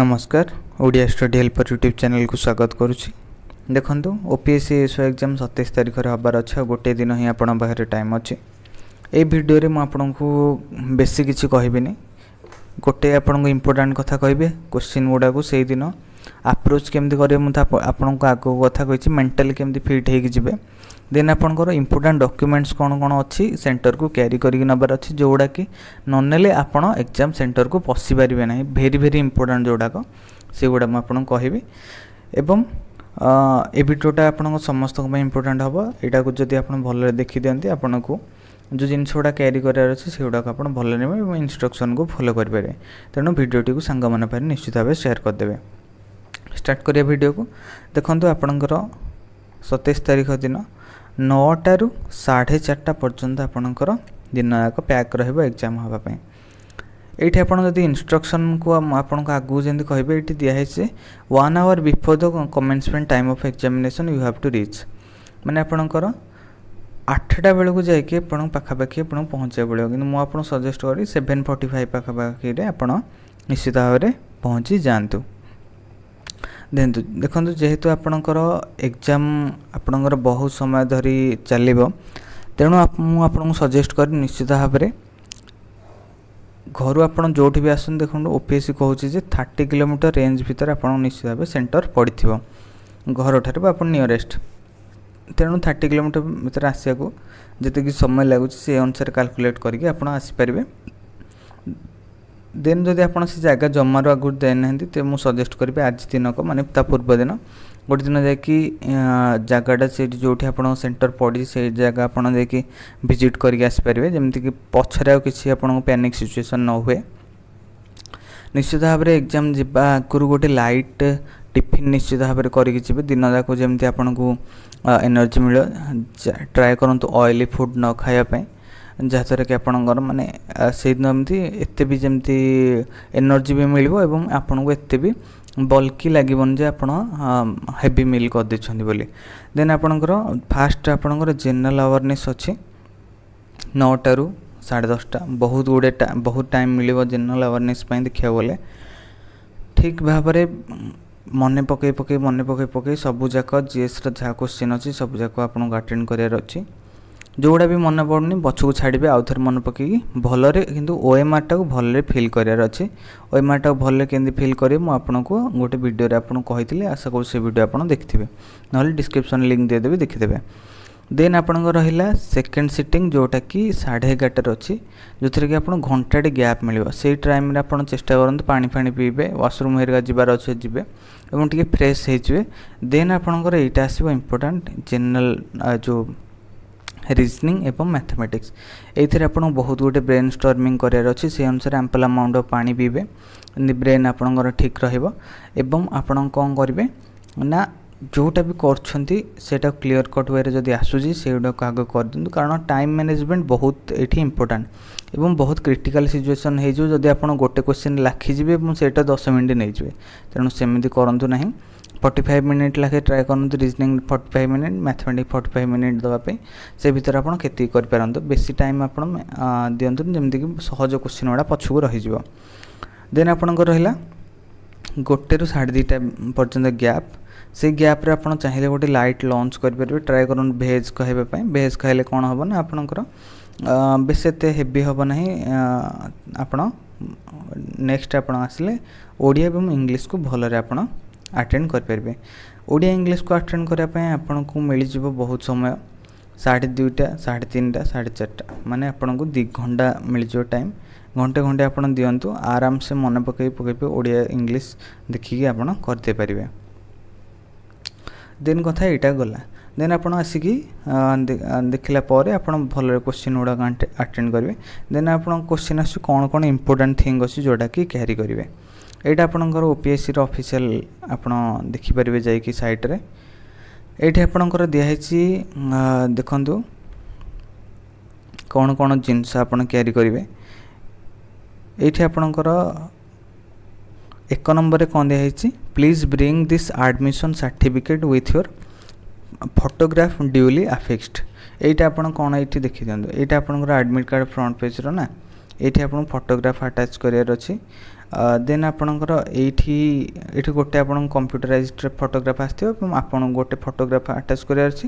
নমস্কার Odia study helper YouTube ଚ୍ୟାନେଲକୁ ସ୍ୱାଗତ କରୁଛି ଦେଖନ୍ତୁ O P S C S O exam ସତେଇଶ ତାରିଖରେ ହେବାର ଅଛି ଆଉ ଗୋଟିଏ ଦିନ ହିଁ ଆପଣଙ୍କ ପାଖରେ ଟାଇମ୍ ଅଛି ଏଇ ଭିଡ଼ିଓରେ ମୁଁ ଆପଣଙ୍କୁ ବେଶୀ କିଛି କହିବିନି ଗୋଟେ ଆପଣଙ୍କୁ ଇମ୍ପୋର୍ଟାଣ୍ଟ କଥା କହିବେ କୋଶ୍ଚିନ୍ ଗୁଡ଼ାକୁ ସେଇଦିନ ଆପ୍ରୋଚ୍ କେମିତି କରିବେ ମୁଁ ଆପଣଙ୍କୁ ଆଗକୁ କଥା କହିଛି ମେଣ୍ଟାଲି କେମିତି ଫିଟ୍ ହେଇକି ଯିବେ ଦେନ୍ ଆପଣଙ୍କର ଇମ୍ପୋର୍ଟାଣ୍ଟ ଡକ୍ୟୁମେଣ୍ଟସ୍ କ'ଣ କ'ଣ ଅଛି ସେଣ୍ଟରକୁ କ୍ୟାରି କରିକି ନେବାର ଅଛି ଯେଉଁଗୁଡ଼ାକି ନ ନେଲେ ଆପଣ ଏକ୍ଜାମ୍ ସେଣ୍ଟରକୁ ପଶିପାରିବେ ନାହିଁ ଭେରି ଭେରି ଇମ୍ପୋର୍ଟାଣ୍ଟ ଯେଉଁଗୁଡ଼ାକ ସେଗୁଡ଼ା ମୁଁ ଆପଣଙ୍କୁ କହିବି ଏବଂ ଏ ଭିଡ଼ିଓଟା ଆପଣଙ୍କ ସମସ୍ତଙ୍କ ପାଇଁ ଇମ୍ପୋର୍ଟାଣ୍ଟ ହେବ ଏଇଟାକୁ ଯଦି ଆପଣ ଭଲରେ ଦେଖିଦିଅନ୍ତି ଆପଣଙ୍କୁ ଯେଉଁ ଜିନିଷଗୁଡ଼ା କ୍ୟାରି କରିବାର ଅଛି ସେଗୁଡ଼ାକ ଆପଣ ଭଲ ନେବେ ଏବଂ ଇନ୍ଷ୍ଟ୍ରକ୍ସନ୍କୁ ଫଲୋ କରିପାରିବେ ତେଣୁ ଭିଡ଼ିଓଟିକୁ ସାଙ୍ଗମାନଙ୍କ ପାଇଁ ନିଶ୍ଚିତ ଭାବେ ସେୟାର କରିଦେବେ ଷ୍ଟାର୍ଟ କରିବା ଭିଡ଼ିଓକୁ ଦେଖନ୍ତୁ ଆପଣଙ୍କର ସତେଇଶ ତାରିଖ ଦିନ ନଅଟାରୁ ସାଢ଼େ ଚାରିଟା ପର୍ଯ୍ୟନ୍ତ ଆପଣଙ୍କର ଦିନଯାକ ପ୍ୟାକ୍ ରହିବ ଏକ୍ଜାମ୍ ହେବା ପାଇଁ ଏଇଠି ଆପଣ ଯଦି ଇନଷ୍ଟ୍ରକ୍ସନ୍କୁ ଆପଣଙ୍କ ଆଗକୁ ଯେମିତି କହିବେ ଏଇଠି ଦିଆହେଇଛି one hour before the commencement time of examination you have to reach ମାନେ ଆପଣଙ୍କର ଆଠଟା ବେଳକୁ ଯାଇକି ଆପଣ ପାଖାପାଖି ଆପଣ ପହଞ୍ଚିବାକୁ ପଡ଼ିବ କିନ୍ତୁ ମୁଁ ଆପଣଙ୍କୁ ସଜେଷ୍ଟ କରିବି ସେଭେନ୍ ଫର୍ଟି ଫାଇଭ୍ ପାଖାପାଖିରେ ଆପଣ ନିଶ୍ଚିତ ଭାବରେ ପହଞ୍ଚି ଯାଆନ୍ତୁ ଦେଖନ୍ତୁ ଦେଖନ୍ତୁ ଯେହେତୁ ଆପଣଙ୍କର ଏକ୍ଜାମ୍ ଆପଣଙ୍କର ବହୁତ ସମୟ ଧରି ଚାଲିବ ତେଣୁ ମୁଁ ଆପଣଙ୍କୁ ସଜେଷ୍ଟ କରିବି ନିଶ୍ଚିତ ଭାବରେ ଘରୁ ଆପଣ ଯେଉଁଠି ବି ଆସନ୍ତୁ ଦେଖନ୍ତୁ ଓ ପି ଏସ୍ ସି କହୁଛି ଯେ ଥାର୍ଟି କିଲୋମିଟର ରେଞ୍ଜ ଭିତରେ ଆପଣଙ୍କୁ ନିଶ୍ଚିତ ଭାବେ ସେଣ୍ଟର ପଡ଼ିଥିବ ଘରଠାରୁ ବା ଆପଣ ନିୟରେଷ୍ଟ ତେଣୁ ଥାର୍ଟି କିଲୋମିଟର ଭିତରେ ଆସିବାକୁ ଯେତିକି ସମୟ ଲାଗୁଛି ସେ ଅନୁସାରେ କାଲକୁଲେଟ୍ କରିକି ଆପଣ ଆସିପାରିବେ ଦେନ୍ ଯଦି ଆପଣ ସେ ଜାଗା ଜମାରୁ ଆଗରୁ ଯାଇନାହାନ୍ତି ତ ମୁଁ ସଜେଷ୍ଟ କରିବି ଆଜି ଦିନକ ମାନେ ତା ପୂର୍ବଦିନ ଗୋଟେ ଦିନ ଯାଇକି ଜାଗାଟା ସେଇଠି ଯେଉଁଠି ଆପଣଙ୍କ ସେଣ୍ଟର ପଡ଼ିଛି ସେଇ ଜାଗା ଆପଣ ଯାଇକି ଭିଜିଟ୍ କରିକି ଆସିପାରିବେ ଯେମିତିକି ପଛରେ ଆଉ କିଛି ଆପଣଙ୍କୁ ପ୍ୟାନିକ୍ ସିଚୁଏସନ୍ ନ ହୁଏ ନିଶ୍ଚିତ ଭାବରେ ଏକ୍ଜାମ୍ ଯିବା ଆଗରୁ ଗୋଟେ ଲାଇଟ୍ ଟିଫିନ୍ ନିଶ୍ଚିତ ଭାବରେ କରିକି ଯିବେ ଦିନଯାକ ଯେମିତି ଆପଣଙ୍କୁ ଏନର୍ଜି ମିଳିବ ଟ୍ରାଏ କରନ୍ତୁ ଅଏଲି ଫୁଡ଼୍ ନ ଖାଇବା ପାଇଁ ଯାହାଦ୍ୱାରା କି ଆପଣଙ୍କର ମାନେ ସେଇଦିନ ଏମିତି ଏତେ ବି ଯେମିତି ଏନର୍ଜି ବି ମିଳିବ ଏବଂ ଆପଣଙ୍କୁ ଏତେ ବି ବଲ୍କି ଲାଗିବନି ଯେ ଆପଣ ହେଭି ମିଲ୍ କରିଦେଇଛନ୍ତି ବୋଲି ଦେନ୍ ଆପଣଙ୍କର ଫାଷ୍ଟ ଆପଣଙ୍କର ଜେନେରାଲ ଆୱାରନେସ୍ ଅଛି ନଅଟାରୁ ସାଢ଼େ ଦଶଟା ବହୁତ ଗୁଡ଼ିଏ ବହୁତ ଟାଇମ୍ ମିଳିବ ଜେନେରାଲ ଆୱାରନେସ୍ ପାଇଁ ଦେଖିବାକୁ ଗଲେ ଠିକ୍ ଭାବରେ ମନେ ପକାଇ ପକାଇ ମନେ ପକାଇ ପକାଇ ସବୁଯାକ ଜିଏସ୍ର ଯାହା କୋଶ୍ଚିନ୍ ଅଛି ସବୁଯାକ ଆପଣଙ୍କୁ ଆଟେଣ୍ଡ କରିବାର ଅଛି ଯେଉଁଗୁଡ଼ା ବି ମନେ ପଡ଼ୁନି ପଛକୁ ଛାଡ଼ିବେ ଆଉ ଥରେ ମନେ ପକାଇକି ଭଲରେ କିନ୍ତୁ ଓ ଏମ୍ ଓଏମ୍ଆର୍ଟାକୁ ଭଲରେ ଫିଲ୍ କରିବାର ଅଛି ଓ ଓଏମ୍ଆର୍ଟାକୁ ଭଲରେ କେମିତି ଫିଲ୍ କରିବେ ମୁଁ ଆପଣଙ୍କୁ ଗୋଟେ ଭିଡ଼ିଓରେ ଆପଣଙ୍କୁ କହିଥିଲି ଆଶା କରୁଛି ସେ ଭିଡ଼ିଓ ଆପଣ ଦେଖିଥିବେ ନହେଲେ ଡିସ୍କ୍ରିପ୍ସନ୍ ଲିଙ୍କ୍ ଦେଇଦେବି ଦେଖିଦେବେ ଦେନ୍ ଆପଣଙ୍କର ରହିଲା ସେକେଣ୍ଡ ସିଟିଂ ଯେଉଁଟାକି ସାଢ଼େ ଏଗାରଟାରେ ଅଛି ଯେଉଁଥିରେ କି ଆପଣ ଘଣ୍ଟାଟେ ଗ୍ୟାପ୍ ମିଳିବ ସେଇ ଟାଇମ୍ରେ ଆପଣ ଚେଷ୍ଟା କରନ୍ତୁ ପାଣି ଫାଣି ପିଇବେ ୱାସରୁମ୍ ହେରିକା ଯିବାର ଅଛି ଯିବେ ଏବଂ ଟିକେ ଫ୍ରେଶ୍ ହେଇଯିବେ ଦେନ୍ ଆପଣଙ୍କର ଏଇଟା ଆସିବ ଇମ୍ପୋର୍ଟାଣ୍ଟ ଜେନେରାଲ୍ ଯେଉଁ ରିଜନିଂ ଏବଂ ମ୍ୟାଥମେଟିକ୍ସ ଏଇଥିରେ ଆପଣଙ୍କୁ ବହୁତ ଗୁଡ଼ିଏ ବ୍ରେନ୍ ଷ୍ଟର୍ମିଂ କରିବାର ଅଛି ସେ ଅନୁସାରେ ଆମ୍ପଲ୍ ଆମାଉଣ୍ଟ ଅଫ୍ ପାଣି ପିଇବେ ବ୍ରେନ୍ ଆପଣଙ୍କର ଠିକ୍ ରହିବ ଏବଂ ଆପଣ କ'ଣ କରିବେ ନା ଯେଉଁଟା ବି କରୁଛନ୍ତି ସେଇଟା କ୍ଲିଅର୍ କଟ୍ ୱେରେ ଯଦି ଆସୁଛି ସେଇଗୁଡ଼ାକୁ ଆଗ କରିଦିଅନ୍ତୁ କାରଣ ଟାଇମ୍ ମ୍ୟାନେଜମେଣ୍ଟ ବହୁତ ଏଠି ଇମ୍ପୋର୍ଟାଣ୍ଟ ଏବଂ ବହୁତ କ୍ରିଟିକାଲ୍ ସିଚୁଏସନ୍ ହେଇଯିବ ଯଦି ଆପଣ ଗୋଟେ କ୍ୱେଶ୍ଚିନ୍ ଲାଖିଯିବେ ଏବଂ ସେଇଟା ଦଶ ମିନିଟ୍ ନେଇଯିବେ ତେଣୁ ସେମିତି କରନ୍ତୁ ନାହିଁ ଫର୍ଟି ଫାଇଭ୍ ମିନିଟ୍ ଲେଖେ ଟ୍ରାଏ କରନ୍ତୁ reasoning forty five minute mathematic forty five minute ଦେବା ପାଇଁ ସେ ଭିତରେ ଆପଣ କେତିକି କରିପାରନ୍ତୁ ବେଶୀ ଟାଇମ୍ ଆପଣ ଦିଅନ୍ତୁନି ଯେମିତିକି ସହଜ କୋଶ୍ଚିନ୍ ଗୁଡ଼ା ପଛକୁ ରହିଯିବ ଦେନ୍ ଆପଣଙ୍କର ରହିଲା ଗୋଟେରୁ ସାଢ଼େ ଦୁଇଟା ପର୍ଯ୍ୟନ୍ତ ଗ୍ୟାପ୍ ସେଇ ଗ୍ୟାପ୍ରେ ଆପଣ ଚାହିଁଲେ ଗୋଟେ ଲାଇଟ୍ ଲଞ୍ଚ କରିପାରିବେ ଟ୍ରାଏ କରନ୍ତୁ ଭେଜ୍ ଖାଇବା ପାଇଁ ଭେଜ୍ ଖାଇଲେ କ'ଣ ହେବ ନା ଆପଣଙ୍କର ବେଶୀ ଏତେ ହେଭି ହେବ ନାହିଁ ଆପଣ ନେକ୍ସଟ ଆପଣ ଆସିଲେ ଓଡ଼ିଆ ଏବଂ ଇଂଲିଶକୁ ଭଲରେ ଆପଣ ଆଟେଣ୍ଡ କରିପାରିବେ ଓଡ଼ିଆ ଇଂଲିଶକୁ ଆଟେଣ୍ଡ କରିବା ପାଇଁ ଆପଣଙ୍କୁ ମିଳିଯିବ ବହୁତ ସମୟ ସାଢ଼େ ଦୁଇଟା ସାଢ଼େ ତିନିଟା ସାଢ଼େ ଚାରିଟା ମାନେ ଆପଣଙ୍କୁ ଦୁଇ ଘଣ୍ଟା ମିଳିଯିବ ଟାଇମ୍ ଘଣ୍ଟେ ଘଣ୍ଟେ ଆପଣ ଦିଅନ୍ତୁ ଆରାମସେ ମନେ ପକାଇ ପକାଇ ଓଡ଼ିଆ ଇଂଲିଶ ଦେଖିକି ଆପଣ କରିଦେଇପାରିବେ ଦେନ୍ କଥା ଏଇଟା ଗଲା ଦେନ୍ ଆପଣ ଆସିକି ଦେଖିଲା ପରେ ଆପଣ ଭଲରେ କୋଶ୍ଚିନ୍ ଗୁଡ଼ାକ ଆଟେଣ୍ଡ କରିବେ ଦେନ୍ ଆପଣଙ୍କ କୋଶ୍ଚିନ୍ ଆସୁଛି କ'ଣ କ'ଣ ଇମ୍ପୋର୍ଟାଣ୍ଟ ଥିଙ୍ଗ ଅଛି ଯେଉଁଟାକି କ୍ୟାରି କରିବେ ଏଇଟା ଆପଣଙ୍କର ଓପିଏସ୍ସିର ଅଫିସିଆଲ୍ ଆପଣ ଦେଖିପାରିବେ ଯାଇକି ସାଇଟ୍ରେ ଏଇଠି ଆପଣଙ୍କର ଦିଆହେଇଛି ଦେଖନ୍ତୁ କ'ଣ କ'ଣ ଜିନିଷ ଆପଣ କ୍ୟାରି କରିବେ ଏଇଠି ଆପଣଙ୍କର ଏକ ନମ୍ବରରେ କ'ଣ ଦିଆହେଇଛି please bring this admission certificate with your photograph duly affixed ଏଇଟା ଆପଣ କ'ଣ ଏଇଠି ଦେଖିଦିଅନ୍ତୁ ଏଇଟା ଆପଣଙ୍କର ଆଡ଼ମିଟ୍ କାର୍ଡ଼ ଫ୍ରଣ୍ଟ ପେଜ୍ର ନା ଏଇଠି ଆପଣଙ୍କୁ ଫଟୋଗ୍ରାଫ୍ ଆଟାଚ୍ କରିବାର ଅଛି ଦେନ୍ ଆପଣଙ୍କର ଏଇଠି ଏଠି ଗୋଟେ ଆପଣଙ୍କ କମ୍ପ୍ୟୁଟରାଇଜ୍ଡ ଫଟୋଗ୍ରାଫ୍ ଆସିଥିବ ଏବଂ ଆପଣଙ୍କୁ ଗୋଟେ ଫଟୋଗ୍ରାଫ୍ ଆଟାଚ୍ କରିବାର ଅଛି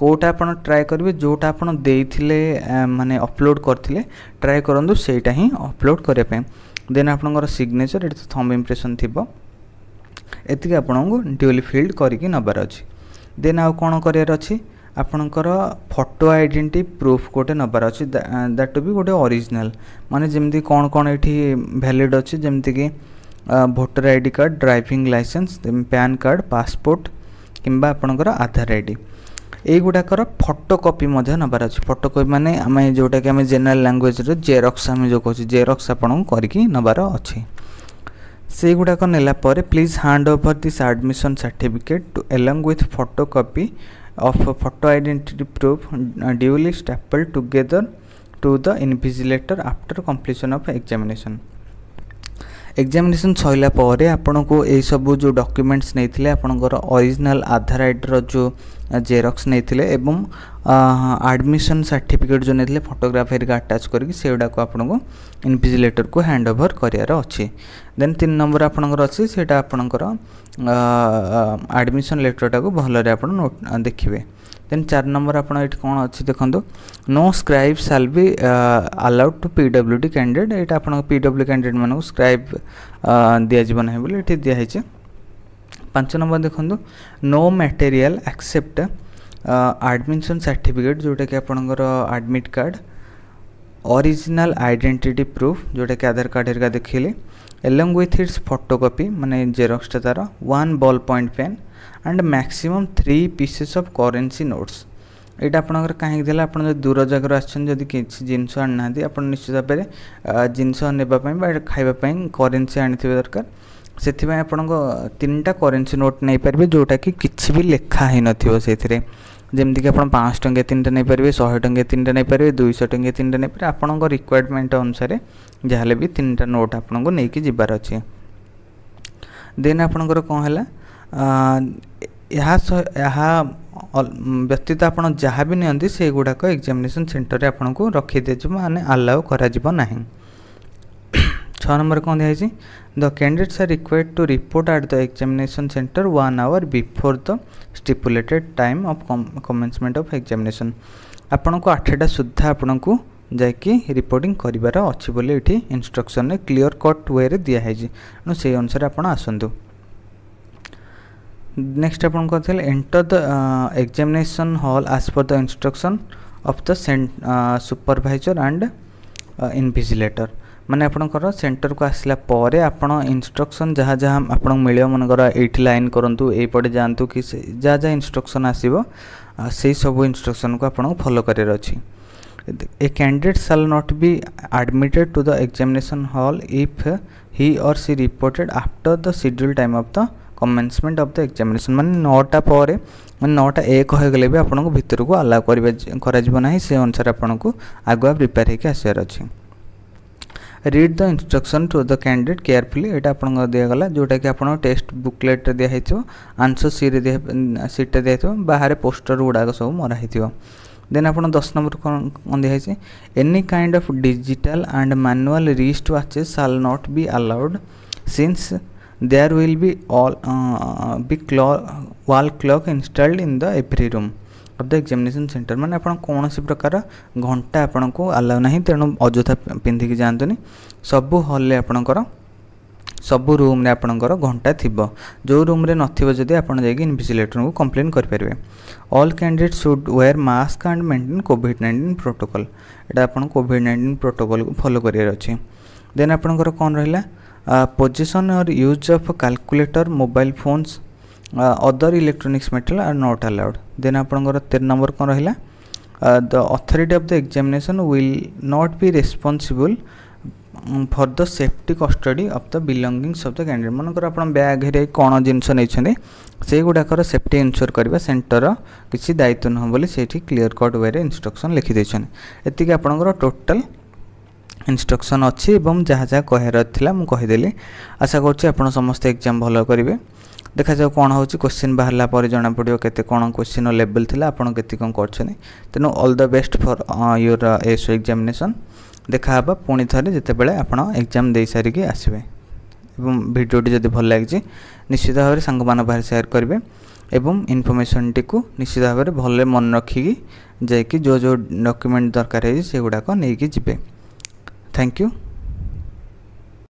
କେଉଁଟା ଆପଣ ଟ୍ରାଏ କରିବେ ଯେଉଁଟା ଆପଣ ଦେଇଥିଲେ ମାନେ ଅପଲୋଡ଼ କରିଥିଲେ ଟ୍ରାଏ କରନ୍ତୁ ସେଇଟା ହିଁ ଅପଲୋଡ଼ କରିବା ପାଇଁ ଦେନ୍ ଆପଣଙ୍କର ସିଗ୍ନେଚର୍ ଏଠି ଥମ୍ବ ଇମ୍ପ୍ରେସନ୍ ଥିବ ଏତିକି ଆପଣଙ୍କୁ ଡ୍ୟୁଲି ଫିଲ୍ଡ କରିକି ନେବାର ଅଛି ଦେନ୍ ଆଉ କ'ଣ କରିବାର ଅଛି ଆପଣଙ୍କର ଫଟୋ ଆଇଡ଼େଣ୍ଟି ପ୍ରୁଫ୍ ଗୋଟେ ନେବାର ଅଛି ଦ୍ୟାଟ୍ ଟୁ ବି ଗୋଟେ ଅରିଜିନାଲ୍ ମାନେ ଯେମିତି କ'ଣ କ'ଣ ଏଠି ଭ୍ୟାଲିଡ଼୍ ଅଛି ଯେମିତିକି voter I D card driving licence PAN card passport କିମ୍ବା ଆପଣଙ୍କର ଆଧାର ଆଇ ଡି ଏଇଗୁଡ଼ାକର ଫଟୋ କପି ମଧ୍ୟ ନେବାର ଅଛି ଫଟୋ କପି ମାନେ ଆମେ ଯେଉଁଟାକି ଆମେ ଜେନେରାଲ୍ ଲାଙ୍ଗୁଏଜ୍ରେ ଜେରକ୍ସ ଆମେ ଯେଉଁ କହୁଛୁ ଜେରକ୍ସ ଆପଣଙ୍କୁ କରିକି ନେବାର ଅଛି ସେଇଗୁଡ଼ାକ ନେଲା ପରେ please hand over this admission certificate to along with photo copy of a photo identity proof uh, duly stapled together to the invigilator after completion of examination examination ସରିଲା ପରେ ଆପଣଙ୍କୁ ଏହିସବୁ ଯେଉଁ ଡକ୍ୟୁମେଣ୍ଟସ୍ ନେଇଥିଲେ ଆପଣଙ୍କର ଅରିଜିନାଲ୍ ଆଧାର ଆଇଡ଼ିର ଯେଉଁ ଜେରକ୍ସ ନେଇଥିଲେ ଏବଂ ଆଡ଼ମିସନ୍ ସାର୍ଟିଫିକେଟ୍ ଯେଉଁ ନେଇଥିଲେ ଫଟୋଗ୍ରାଫ ହେରିକା ଆଟାଚ୍ କରିକି ସେଗୁଡ଼ାକୁ ଆପଣଙ୍କୁ ଇନ୍ଭିଜିଲେଟରକୁ ହ୍ୟାଣ୍ଡ ଓଭର୍ କରିବାର ଅଛି ଦେନ୍ ତିନି ନମ୍ବର ଆପଣଙ୍କର ଅଛି ସେଇଟା ଆପଣଙ୍କର ଆଡ଼ମିସନ୍ ଲେଟରଟାକୁ ଭଲରେ ଆପଣ ଦେଖିବେ ଦେନ୍ ଚାରି ନମ୍ବର ଆପଣ ଏଠି କ'ଣ ଅଛି ଦେଖନ୍ତୁ no scribe shall be allowed to P W D candidate ଏଇଟା ଆପଣଙ୍କ ପି ଡବ୍ଲ୍ୟୁ କ୍ୟାଣ୍ଡିଡେଟ୍ମାନଙ୍କୁ ସ୍କ୍ରାଇବ୍ ଦିଆଯିବ ନାହିଁ ବୋଲି ଏଠି ଦିଆହେଇଛି ପାଞ୍ଚ ନମ୍ବର ଦେଖନ୍ତୁ no material accept admission certificate ଯେଉଁଟାକି ଆପଣଙ୍କର admit card original identity proof ଯେଉଁଟାକି ଆଧାର କାର୍ଡ଼ ହେରିକା ଦେଖେଇଲେ along with its photo copy ମାନେ ଜେରକ୍ସଟା ତା'ର one ball point pen and maximum three pieces of currency notes ଏଇଟା ଆପଣଙ୍କର କାହିଁକି ଦେଲା ଆପଣ ଯଦି ଦୂର ଜାଗାରୁ ଆସିଛନ୍ତି ଯଦି କିଛି ଜିନିଷ ଆଣିନାହାନ୍ତି ଆପଣ ନିଶ୍ଚିତ ଭାବରେ ଜିନିଷ ନେବା ପାଇଁ ବା ଖାଇବା ପାଇଁ କରେନ୍ସି ଆଣିଥିବା ଦରକାର ସେଥିପାଇଁ ଆପଣଙ୍କ ତିନିଟା କରେନ୍ସି ନୋଟ୍ ନେଇପାରିବେ ଯେଉଁଟାକି କିଛି ବି ଲେଖା ହୋଇନଥିବ ସେଥିରେ ଯେମିତିକି ଆପଣ ପାଞ୍ଚଶହ ଟଙ୍କିଆ ତିନିଟା ନେଇପାରିବେ ଶହେ ଟଙ୍କିଆ ତିନିଟା ନେଇପାରିବେ ଦୁଇଶହ ଟଙ୍କିଆ ତିନିଟା ନେଇପାରିବେ ଆପଣଙ୍କ ରିକ୍ୱାରମେଣ୍ଟ ଅନୁସାରେ ଯାହାହେଲେ ବି ତିନିଟା ନୋଟ୍ ଆପଣଙ୍କୁ ନେଇକି ଯିବାର ଅଛି ଦେନ୍ ଆପଣଙ୍କର କ'ଣ ହେଲା ଏହା ଏହା ବ୍ୟତୀତ ଆପଣ ଯାହା ବି ନିଅନ୍ତି ସେଗୁଡ଼ାକ ଏକ୍ଜାମିନେସନ୍ ସେଣ୍ଟରରେ ଆପଣଙ୍କୁ ରଖିଦିଆଯିବ ମାନେ ଆଲାଉ କରାଯିବ ନାହିଁ ଛଅ ନମ୍ବର କ'ଣ ଦିଆହେଇଛି the candidates are required to report at the examination centre one hour before the stipulated time of commencement of examination ଆପଣଙ୍କୁ ଆଠଟା ସୁଦ୍ଧା ଆପଣଙ୍କୁ ଯାଇକି ରିପୋର୍ଟିଂ କରିବାର ଅଛି ବୋଲି ଏଠି ଇନଷ୍ଟ୍ରକ୍ସନରେ କ୍ଲିଅର କଟ୍ ୱେରେ ଦିଆହେଇଛି ତେଣୁ ସେଇ ଅନୁସାରେ ଆପଣ ଆସନ୍ତୁ नेक्स्ट आपण can enter the examination hall as per the instruction of the supervisor and invigilator ମାନେ ଆପଣଙ୍କର ସେଣ୍ଟରକୁ ଆସିଲା ପରେ ଆପଣ ଇନଷ୍ଟ୍ରକ୍ସନ୍ ଯାହା ଯାହା ଆପଣଙ୍କୁ ମିଳିବ ମନେକର ଏଇଠି ଲାଇନ୍ କରନ୍ତୁ ଏଇପଟେ ଯାଆନ୍ତୁ କି ସେ ଯାହା ଯାହା ଇନଷ୍ଟ୍ରକ୍ସନ୍ ଆସିବ ସେଇ ସବୁ ଇନଷ୍ଟ୍ରକ୍ସନ୍କୁ ଆପଣଙ୍କୁ ଫଲୋ କରିବାର ଅଛି a candidate shall not be admitted to the examination hall if he or she reported after the schedule time of the commencement of the examination ମାନେ ନଅଟା ପରେ ମାନେ ନଅଟା ଏକ ହୋଇଗଲେ ବି ଆପଣଙ୍କୁ ଭିତରକୁ ଆଲାଓ କରିବା କରାଯିବ ନାହିଁ ସେ ଅନୁସାରେ ଆପଣଙ୍କୁ ଆଗୁଆ ପ୍ରିପେୟାର ହେଇକି ଆସିବାର ଅଛି read the instruction to the candidate carefully ଏଇଟା ଆପଣଙ୍କ ଦିଆଗଲା ଯେଉଁଟାକି ଆପଣଙ୍କ ଟେକ୍ସଟ ବୁକଲେଟ୍ରେ ଦିଆହେଇଥିବ ଆନ୍ସର ସିରେ ଦିଆ ସିଟ୍ରେ ଦିଆହେଇଥିବ ବାହାରେ ପୋଷ୍ଟର ଗୁଡ଼ାକ ସବୁ ମରା ହେଇଥିବ ଦେନ୍ ଆପଣ ଦଶ ନମ୍ବର କ'ଣ ଦିଆହେଇଛି any kind of digital and manual wrist watches shall not be allowed since there will be all uh, big clock, wall clock installed in the every room of the examination centre ମାନେ ଆପଣ କୌଣସି ପ୍ରକାର ଘଣ୍ଟା ଆପଣଙ୍କୁ allow ନାହିଁ ତେଣୁ ଅଯଥା ପିନ୍ଧିକି ଯାଆନ୍ତୁନି ସବୁ ହଲ୍ରେ ଆପଣଙ୍କର ସବୁ ରୁମ୍ରେ ଆପଣଙ୍କର ଘଣ୍ଟା ଥିବ ଯେଉଁ ରୁମ୍ରେ ନଥିବ ଯଦି ଆପଣ ଯାଇକି ଇନଭିଜିଲେଟରଙ୍କୁ କମ୍ପ୍ଲେନ୍ କରିପାରିବେ all candidate should wear mask and maintain COVID nineteen protocol ଏଇଟା ଆପଣ କୋଭିଡ଼ ନାଇଣ୍ଟିନ୍ ପ୍ରୋଟୋକଲ୍କୁ ଫଲୋ କରିବାର ଅଛି ଦେନ୍ ଆପଣଙ୍କର କ'ଣ ରହିଲା position or use of calculator mobile phones uh, other electronics metal are not allowed then ଆପଣଙ୍କର 13 ନମ୍ବର କ'ଣ ରହିଲା the authority of the examination will not be responsible for the safety custody of the belongings of the candidate ମନେକର ଆପଣ bag ହେରେ କ'ଣ ଜିନିଷ ନେଇଛନ୍ତି ସେଗୁଡ଼ାକର safety ଇନ୍ସ୍ୟୋର୍ କରିବା centre କିଛି ଦାୟିତ୍ୱ ନୁହଁ ବୋଲି ସେଇଠି କ୍ଲିଅର୍ କଟ୍ ୱେରେ ଇନ୍ଷ୍ଟ୍ରକ୍ସନ୍ ଲେଖିଦେଇଛନ୍ତି ଏତିକି ଆପଣଙ୍କର ଟୋଟାଲ୍ ইনস্ট্রকশন ଅଛି ଏବଂ ଯାହା ଯାହା କହିବାର ଥିଲା ମୁଁ କହିଦେଲି ଆଶା କରୁଛି ଆପଣ ସମସ୍ତେ ଏକ୍ଜାମ୍ ଭଲ କରିବେ ଦେଖାଯାଉ କ'ଣ ହେଉଛି କୋଶ୍ଚିନ୍ ବାହାରିଲା ପରେ ଜଣାପଡ଼ିବ କେତେ କ'ଣ କୋଶ୍ଚିନ୍ର ଲେବଲ୍ ଥିଲା ଆପଣ କେତେ କ'ଣ କରିଛନ୍ତି ତେଣୁ all the best for your S examination ଦେଖାହେବା ପୁଣି ଥରେ ଯେତେବେଳେ ଆପଣ ଏକ୍ଜାମ୍ ଦେଇସାରିକି ଆସିବେ ଏବଂ ଭିଡ଼ିଓଟି ଯଦି ଭଲ ଲାଗିଛି ନିଶ୍ଚିତ ଭାବରେ ସାଙ୍ଗମାନଙ୍କ ପାଖରେ ସେୟାର କରିବେ ଏବଂ ଇନଫର୍ମେସନ୍ଟିକୁ ନିଶ୍ଚିତ ଭାବରେ ଭଲରେ ମନେ ରଖିକି ଯାଇକି ଯେଉଁ ଯେଉଁ ଡକ୍ୟୁମେଣ୍ଟ ଦରକାର ହେଇଛି ସେଗୁଡ଼ାକ ନେଇକି ଯିବେ Thank you.